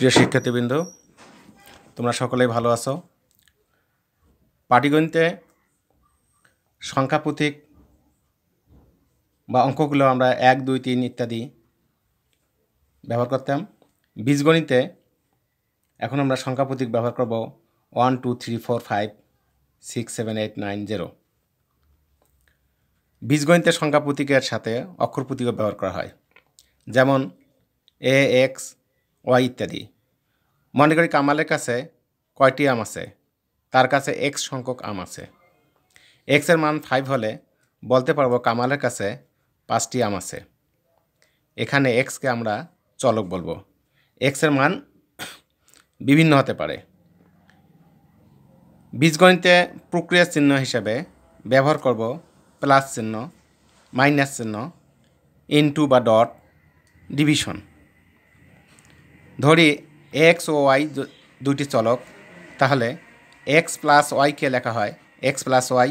প্রিয় শিক্ষার্থীবৃন্দ তোমরা সকলেই ভালো আছো পাটিগণিতে সংখ্যা প্রতীক বা অঙ্কগুলো আমরা এক দুই তিন ইত্যাদি ব্যবহার করতাম বীজগণিতে এখন আমরা সংখ্যা প্রতীক ব্যবহার করব one two three four five six seven eight nine zero বীজগণিতে সংখ্যা প্রতীকের সাথে অক্ষর প্রতীকও ব্যবহার করা হয় যেমন এ এক্স ওয়াই ইত্যাদি মনে করি কামালের কাছে কয়টি আম আছে তার কাছে এক্স সংখ্যক আম আছে এক্সের মান ফাইভ হলে বলতে পারবো কামালের কাছে পাঁচটি আম আছে এখানে এক্সকে আমরা চলক বলবো এক্সের মান বিভিন্ন হতে পারে বীজগণিতে প্রক্রিয়া চিহ্ন হিসেবে ব্যবহার করব প্লাস চিহ্ন মাইনাস চিহ্ন ইনটু বা ডট ডিভিশন ধরি এক্স ও ওয়াই দুটি চলক তাহলে এক্স প্লাস ওয়াইকে লেখা হয় X plus Y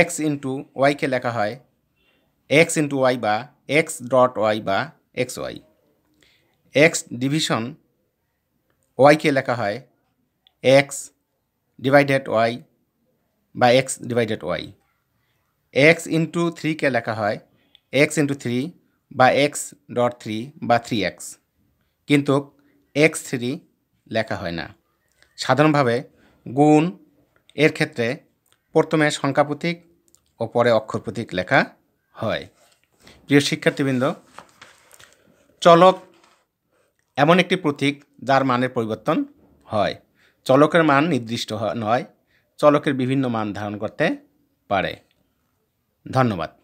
X into ওয়াইকে লেখা হয় এক্স ইন্টু ওয়াই বা এক্স ডট ওয়াই বা এক্স ওয়াই এক্স ডিভিশন ওয়াইকে লেখা হয় এক্স ডিভাইডেড ওয়াই বা X divided Y X into থ্রিকে লেখা হয় এক্স ইন্টু থ্রি বা এক্স ডট থ্রি বা থ্রি এক্স কিন্তু এক্স থ্রি লেখা হয় না সাধারণভাবে গুণ এর ক্ষেত্রে প্রথমে সংখ্যা প্রতীক ও পরে অক্ষর প্রতীক লেখা হয় প্রিয় শিক্ষার্থীবৃন্দ চলক এমন একটি প্রতীক যার মানের পরিবর্তন হয় চলকের মান নির্দিষ্ট নয় চলকের বিভিন্ন মান ধারণ করতে পারে ধন্যবাদ